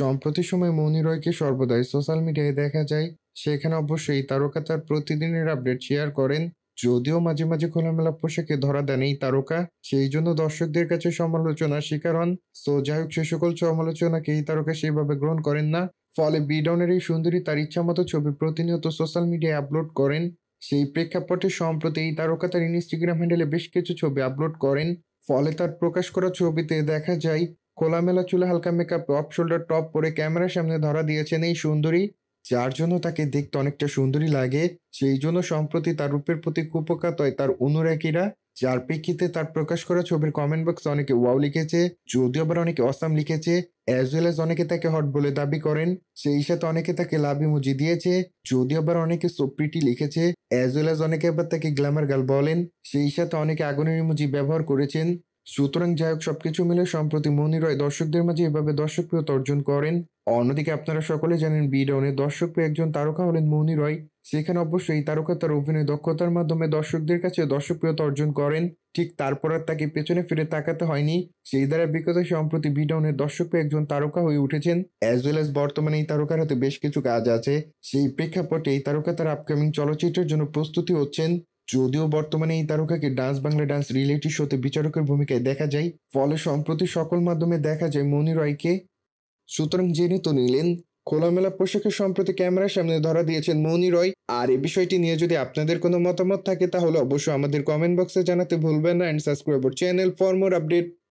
সম্প্রতি সময় মনি রয়কে সর্বদাই সোশ্যাল মিডিয়ায় দেখা যায় সেখানে অবশ্যই তারকা তার প্রতিদিনের আপডেট শেয়ার করেন যদিও মাঝে মাঝে খোলামেলা পোশাকে ধরা দেন এই তারকা সেই জন্য দর্শকদের কাছে সমালোচনার শিকার হন সো যাই হোক সে সকল সমালোচনাকে এই তারকা সেভাবে গ্রহণ করেন না ফলে বিডনের এই সুন্দরী তার ইচ্ছামতো ছবি প্রতিনিয়ত সোশ্যাল মিডিয়ায় আপলোড করেন সেই প্রেক্ষাপটে সম্প্রতি এই তারকা তার ইনস্টাগ্রাম হ্যান্ডেলে বেশ কিছু ছবি আপলোড করেন ফলে তার প্রকাশ করা ছবিতে দেখা যায় খোলামেলা চুলে হালকা মেকআপ টপ শোল্ডার টপ পরে ক্যামেরার সামনে ধরা দিয়েছেন এই সুন্দরী যার জন্য তাকে দেখতে অনেকটা সুন্দরী লাগে সেই জন্য সম্প্রতি তার রূপের প্রতি কুপকাতয় তার অনুরাগীরা যার প্রেক্ষিতে তার প্রকাশ করা ছবির কমেন্ট বক্সে অনেকে ওয়াও লিখেছে যদিও আবার অনেকে অসাম লিখেছে অ্যাজ ওয়েল এস অনেকে তাকে হট বলে দাবি করেন সেই সাথে অনেকে তাকে লাভ মুজি দিয়েছে যদিও আবার অনেকে সোপ্রিটি লিখেছে অ্যাজ ওয়েল এস অনেকে আবার তাকে গ্ল্যামার গার্ল বলেন সেই সাথে অনেকে আগুনের ইমোজি ব্যবহার করেছেন সুতরাং যাই হোক সবকিছু মিলে সম্প্রতি মনি রয় দর্শকদের মাঝে এভাবে দর্শকপ্রিয়তা অর্জন করেন অন্যদিকে আপনারা সকলে জানেন বি ডাউনের দর্শকপ্রিয় একজন তারকা হলেন মনি রয় সেখানে অবশ্যই এই তারকা তার অভিনয় দক্ষতার মাধ্যমে দর্শকদের কাছে দর্শকপ্রিয়তা অর্জন করেন ঠিক তারপর আর তাকে পেছনে ফিরে তাকাতে হয়নি সেই দ্বারা বিগত সম্প্রতি বি ডাউনের দর্শকপ্রিয় একজন তারকা হয়ে উঠেছেন অ্যাজ ওয়েল এস বর্তমানে এই তারকার হাতে বেশ কিছু কাজ আছে সেই প্রেক্ষাপটে এই তারকা তার আপকামিং চলচ্চিত্রের জন্য প্রস্তুতি হচ্ছেন যদিও বর্তমানে এই তারকাকে ডান্স বাংলা ডান্স রিয়েলিটি শোতে বিচারকের ভূমিকায় দেখা যায় ফলে সম্প্রতি সকল মাধ্যমে দেখা যায় মনি রয়কে সুতরাং জেনে তো নিলেন খোলামেলা পোশাকে সম্প্রতি ক্যামেরার সামনে ধরা দিয়েছেন মনি রয় আর এই বিষয়টি নিয়ে যদি আপনাদের কোনো মতামত থাকে তাহলে অবশ্যই আমাদের কমেন্ট বক্সে জানাতে ভুলবেন না and subscribe channel for more update